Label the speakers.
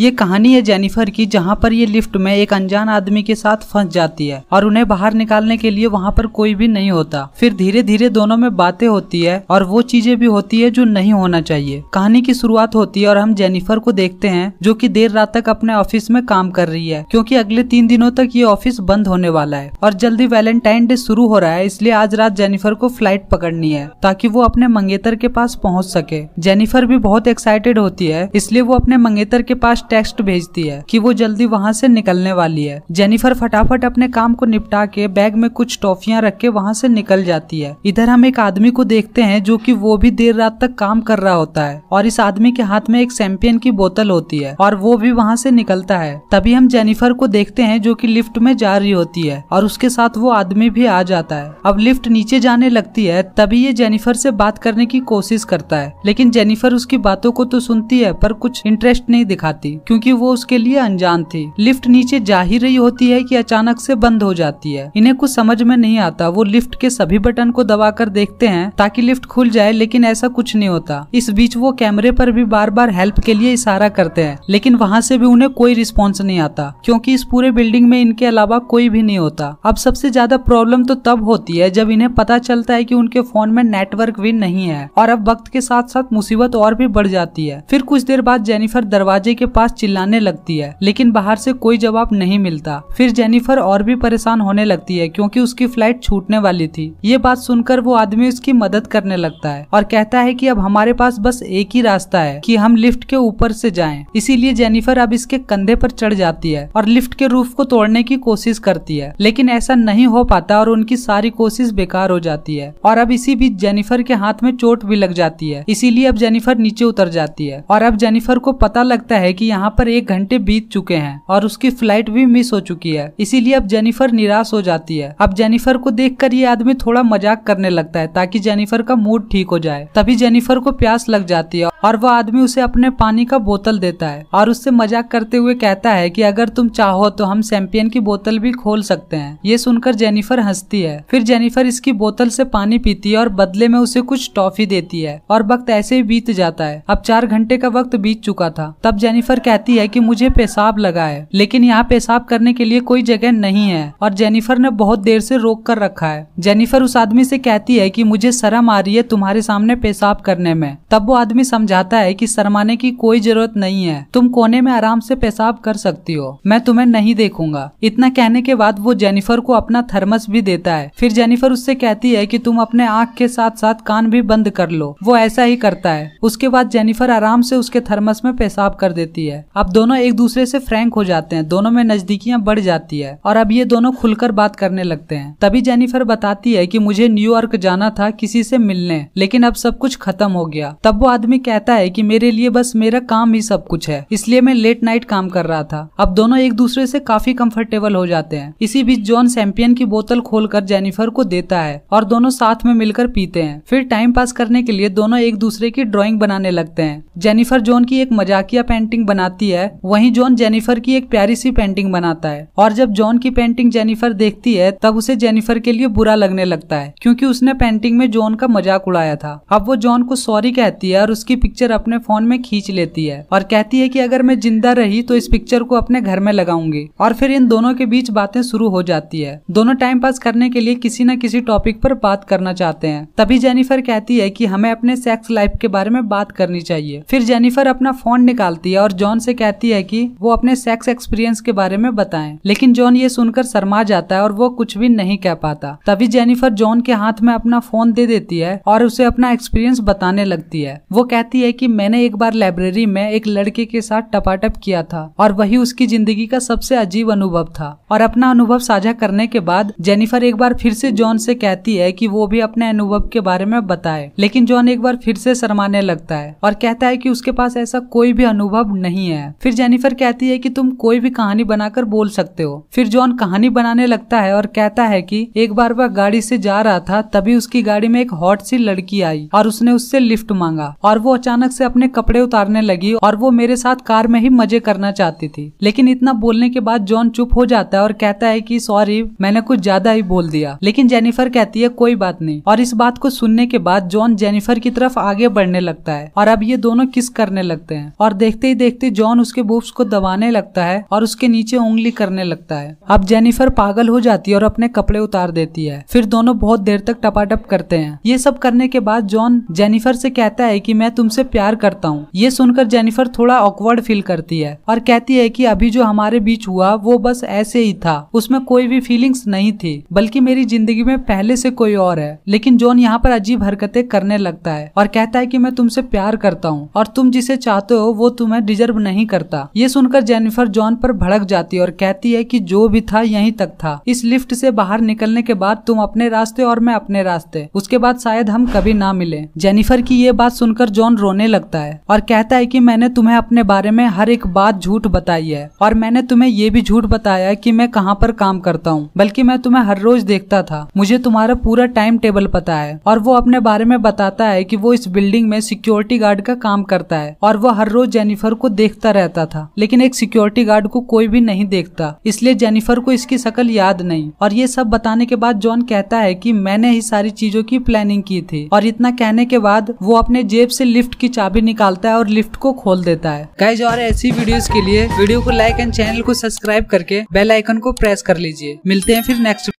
Speaker 1: ये कहानी है जेनिफर की जहाँ पर ये लिफ्ट में एक अनजान आदमी के साथ फंस जाती है और उन्हें बाहर निकालने के लिए वहाँ पर कोई भी नहीं होता फिर धीरे धीरे दोनों में बातें होती है और वो चीजें भी होती है जो नहीं होना चाहिए कहानी की शुरुआत होती है और हम जेनिफर को देखते हैं जो की देर रात तक अपने ऑफिस में काम कर रही है क्यूँकी अगले तीन दिनों तक ये ऑफिस बंद होने वाला है और जल्दी वैलेंटाइन डे शुरू हो रहा है इसलिए आज रात जेनिफर को फ्लाइट पकड़नी है ताकि वो अपने मंगेतर के पास पहुँच सके जेनिफर भी बहुत एक्साइटेड होती है इसलिए वो अपने मंगेतर के पास टेक्स्ट भेजती है कि वो जल्दी वहाँ से निकलने वाली है जेनिफर फटाफट अपने काम को निपटा के बैग में कुछ टॉफिया रख के वहाँ से निकल जाती है इधर हम एक आदमी को देखते हैं जो कि वो भी देर रात तक काम कर रहा होता है और इस आदमी के हाथ में एक चैंपियन की बोतल होती है और वो भी वहाँ से निकलता है तभी हम जेनिफर को देखते हैं जो की लिफ्ट में जा रही होती है और उसके साथ वो आदमी भी आ जाता है अब लिफ्ट नीचे जाने लगती है तभी ये जेनिफर से बात करने की कोशिश करता है लेकिन जेनिफर उसकी बातों को तो सुनती है पर कुछ इंटरेस्ट नहीं दिखाती क्योंकि वो उसके लिए अनजान थी लिफ्ट नीचे जा ही रही होती है कि अचानक से बंद हो जाती है इन्हें कुछ समझ में नहीं आता वो लिफ्ट के सभी बटन को दबाकर देखते हैं ताकि लिफ्ट खुल जाए लेकिन ऐसा कुछ नहीं होता इस बीच वो कैमरे पर भी बार बार हेल्प के लिए इशारा करते हैं लेकिन वहाँ से भी उन्हें कोई रिस्पॉन्स नहीं आता क्योंकि इस पूरे बिल्डिंग में इनके अलावा कोई भी नहीं होता अब सबसे ज्यादा प्रॉब्लम तो तब होती है जब इन्हें पता चलता है की उनके फोन में नेटवर्क भी नहीं है और अब वक्त के साथ साथ मुसीबत और भी बढ़ जाती है फिर कुछ देर बाद जेनिफर दरवाजे के पास पास चिल्लाने लगती है लेकिन बाहर से कोई जवाब नहीं मिलता फिर जेनिफर और भी परेशान होने लगती है क्योंकि उसकी फ्लाइट छूटने वाली थी ये बात सुनकर वो आदमी उसकी मदद करने लगता है और कहता है कि अब हमारे पास बस एक ही रास्ता है कि हम लिफ्ट के ऊपर से जाएं इसीलिए जेनिफर अब इसके कंधे पर चढ़ जाती है और लिफ्ट के रूफ को तोड़ने की कोशिश करती है लेकिन ऐसा नहीं हो पाता और उनकी सारी कोशिश बेकार हो जाती है और अब इसी बीच जेनिफर के हाथ में चोट भी लग जाती है इसीलिए अब जेनिफर नीचे उतर जाती है और अब जेनिफर को पता लगता है की यहाँ पर एक घंटे बीत चुके हैं और उसकी फ्लाइट भी मिस हो चुकी है इसीलिए अब जेनिफर निराश हो जाती है अब जेनिफर को देख ये आदमी थोड़ा मजाक करने लगता है ताकि जेनिफर का मूड ठीक हो जाए तभी जेनिफर को प्यास लग जाती है और वो आदमी उसे अपने पानी का बोतल देता है और उससे मजाक करते हुए कहता है कि अगर तुम चाहो तो हम चैंपियन की बोतल भी खोल सकते हैं ये सुनकर जेनिफर हंसती है फिर जेनिफर इसकी बोतल से पानी पीती है और बदले में उसे कुछ टॉफी देती है और वक्त ऐसे ही बीत जाता है अब चार घंटे का वक्त बीत चुका था तब जेनिफर कहती है कि मुझे पेशाब लगा है लेकिन यहाँ पेशाब करने के लिए कोई जगह नहीं है और जेनिफर ने बहुत देर से रोक कर रखा है जेनिफर उस आदमी से कहती है कि मुझे शर्म आ रही है तुम्हारे सामने पेशाब करने में तब वो आदमी समझाता है कि शर्माने की कोई जरूरत नहीं है तुम कोने में आराम से पेशाब कर सकती हो मैं तुम्हें नहीं देखूंगा इतना कहने के बाद वो जेनिफर को अपना थर्मस भी देता है फिर जेनिफर उससे कहती है कि तुम अपने आँख के साथ साथ कान भी बंद कर लो वो ऐसा ही करता है उसके बाद जेनिफर आराम से उसके थर्मस में पेशाब कर देती है है अब दोनों एक दूसरे से फ्रैंक हो जाते हैं दोनों में नजदीकियां बढ़ जाती है और अब ये दोनों खुलकर बात करने लगते हैं तभी जेनिफर बताती है कि मुझे न्यूयॉर्क जाना था किसी से मिलने लेकिन अब सब कुछ खत्म हो गया तब वो आदमी कहता है कि मेरे लिए बस मेरा काम ही सब कुछ है इसलिए मैं लेट नाइट काम कर रहा था अब दोनों एक दूसरे से काफी कंफर्टेबल हो जाते हैं इसी बीच जॉन सैम्पियन की बोतल खोलकर जेनिफर को देता है और दोनों साथ में मिलकर पीते हैं फिर टाइम पास करने के लिए दोनों एक दूसरे की ड्रॉइंग बनाने लगते हैं जेनिफर जॉन की एक मजाकिया पेंटिंग बनाती है वहीं जॉन जेनिफर की एक प्यारी सी पेंटिंग बनाता है और जब जॉन की पेंटिंग जेनिफर देखती है तब उसे जेनिफर के लिए बुरा लगने लगता है क्योंकि उसने पेंटिंग में जॉन का मजाक उड़ाया था अब वो जॉन को सॉरी कहती है और उसकी पिक्चर अपने फोन में खींच लेती है और कहती है की अगर मैं जिंदा रही तो इस पिक्चर को अपने घर में लगाऊंगी और फिर इन दोनों के बीच बातें शुरू हो जाती है दोनों टाइम पास करने के लिए किसी न किसी टॉपिक पर बात करना चाहते हैं तभी जेनिफर कहती है कि हमें अपने सेक्स लाइफ के बारे में बात करनी चाहिए फिर जेनिफर अपना फोन निकालती है और जॉन से कहती है कि वो अपने सेक्स एक्सपीरियंस के बारे में बताएं लेकिन जॉन ये सुनकर शर्मा जाता है और वो कुछ भी नहीं कह पाता तभी जेनिफर जॉन के हाथ में अपना फोन दे देती है और उसे अपना एक्सपीरियंस बताने लगती है वो कहती है की मैंने एक बार लाइब्रेरी में एक लड़के के साथ टपाटप किया था और वही उसकी जिंदगी का सबसे अजीब अनुभव था और अपना अनुभव साझा करने के बाद जेनिफर एक बार फिर से जॉन से कहती है कि वो भी अपने अनुभव के बारे में बताए लेकिन जॉन एक बार फिर से शर्माने लगता है और कहता है कि उसके पास ऐसा कोई भी अनुभव नहीं नहीं है फिर जेनिफर कहती है कि तुम कोई भी कहानी बनाकर बोल सकते हो फिर जॉन कहानी बनाने लगता है और कहता है कि एक बार वह गाड़ी से जा रहा था तभी उसकी गाड़ी में एक हॉट सी लड़की आई और उसने उससे लिफ्ट मांगा और वो अचानक से अपने कपड़े उतारने लगी और वो मेरे साथ कार में ही मजे करना चाहती थी लेकिन इतना बोलने के बाद जॉन चुप हो जाता है और कहता है की सॉरी मैंने कुछ ज्यादा ही बोल दिया लेकिन जेनिफर कहती है कोई बात नहीं और इस बात को सुनने के बाद जॉन जेनिफर की तरफ आगे बढ़ने लगता है और अब ये दोनों किस करने लगते हैं और देखते ही देखते देखते जॉन उसके बुब्स को दबाने लगता है और उसके नीचे उंगली करने लगता है अब जेनिफर पागल हो जाती है और अपने कपड़े उतार देती है फिर दोनों बहुत देर तक टपाटप करते हैं ये सब करने के बाद जॉन जेनिफर से कहता है की मैं तुमसे प्यार करता हूँ ये सुनकर जेनिफर थोड़ा ऑकवर्ड फील करती है और कहती है की अभी जो हमारे बीच हुआ वो बस ऐसे ही था उसमें कोई भी फीलिंग्स नहीं थी बल्कि मेरी जिंदगी में पहले से कोई और है लेकिन जॉन यहाँ पर अजीब हरकतें करने लगता है और कहता है कि मैं तुमसे प्यार करता हूँ और तुम जिसे चाहते हो वो तुम्हें डिजर्व डिस्टर्ब नहीं करता ये सुनकर जेनिफर जॉन पर भड़क जाती और कहती है कि जो भी था यहीं तक था इस लिफ्ट से बाहर निकलने के बाद तुम अपने रास्ते और मैं अपने रास्ते उसके बाद शायद हम कभी ना मिले जेनिफर की ये बात सुनकर जॉन रोने लगता है और कहता है की मैंने तुम्हें अपने बारे में हर एक बात झूठ बताई है और मैंने तुम्हें ये भी झूठ बताया है मैं कहाँ पर काम करता हूँ बल्कि मैं तुम्हें हर रोज देखता था मुझे तुम्हारा पूरा टाइम टेबल पता है और वो अपने बारे में बताता है कि वो इस बिल्डिंग में सिक्योरिटी गार्ड का काम करता है और वो हर रोज जेनिफर को देख देखता रहता था लेकिन एक सिक्योरिटी गार्ड को कोई भी नहीं देखता इसलिए जेनिफर को इसकी शक्ल याद नहीं और ये सब बताने के बाद जॉन कहता है कि मैंने ही सारी चीजों की प्लानिंग की थी और इतना कहने के बाद वो अपने जेब से लिफ्ट की चाबी निकालता है और लिफ्ट को खोल देता है गाइज और ऐसी वीडियो के लिए वीडियो को लाइक एंड चैनल को सब्सक्राइब करके बेल आइकन को प्रेस कर लीजिए मिलते हैं फिर नेक्स्ट